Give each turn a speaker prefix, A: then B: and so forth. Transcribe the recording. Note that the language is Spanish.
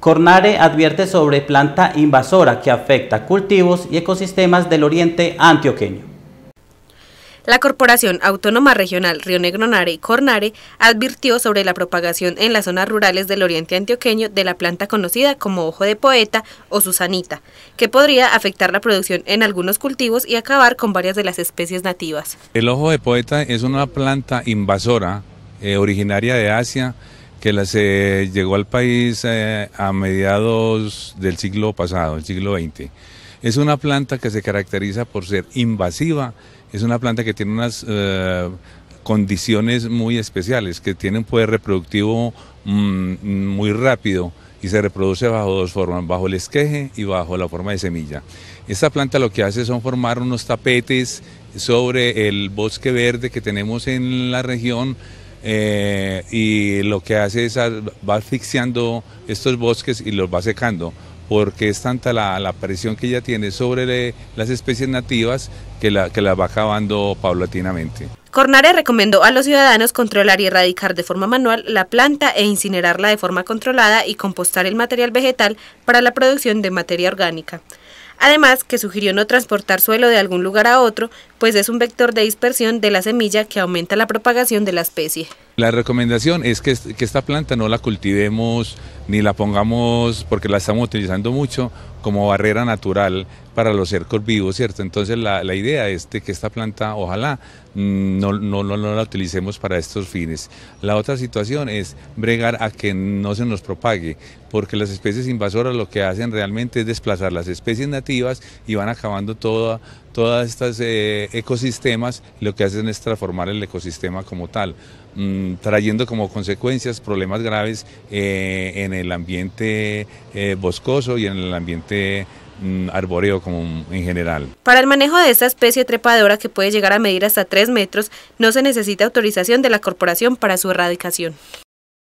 A: Cornare advierte sobre planta invasora que afecta cultivos y ecosistemas del oriente antioqueño.
B: La Corporación Autónoma Regional Río Negro Nare y Cornare advirtió sobre la propagación en las zonas rurales del oriente antioqueño de la planta conocida como ojo de poeta o susanita, que podría afectar la producción en algunos cultivos y acabar con varias de las especies nativas.
A: El ojo de poeta es una planta invasora eh, originaria de Asia, que llegó al país eh, a mediados del siglo pasado, el siglo XX. Es una planta que se caracteriza por ser invasiva, es una planta que tiene unas eh, condiciones muy especiales, que tiene un poder reproductivo mm, muy rápido y se reproduce bajo dos formas, bajo el esqueje y bajo la forma de semilla. Esta planta lo que hace son formar unos tapetes sobre el bosque verde que tenemos en la región eh, y lo que hace es ah, va asfixiando estos bosques y los va secando porque es tanta la, la presión que ella tiene sobre las especies nativas que la, que la va acabando paulatinamente.
B: Cornare recomendó a los ciudadanos controlar y erradicar de forma manual la planta e incinerarla de forma controlada y compostar el material vegetal para la producción de materia orgánica. Además, que sugirió no transportar suelo de algún lugar a otro, pues es un vector de dispersión de la semilla que aumenta la propagación de la especie.
A: La recomendación es que, esta planta no la cultivemos ni la pongamos, porque la estamos utilizando mucho como barrera natural para los cercos vivos, ¿cierto? Entonces la, idea es que esta planta, ojalá, mm, no, no, la utilicemos para estos fines. La otra situación es bregar a que no se nos propague, porque las especies invasoras lo que hacen realmente es desplazar las especies nativas y van acabando toda, todas estas eh, ecosistemas lo que hacen es transformar el ecosistema como tal, mm, trayendo como consecuencias problemas graves eh, en el ambiente eh, boscoso y en el ambiente mm, arbóreo como en general.
B: Para el manejo de esta especie trepadora que puede llegar a medir hasta 3 metros, no se necesita autorización de la corporación para su erradicación.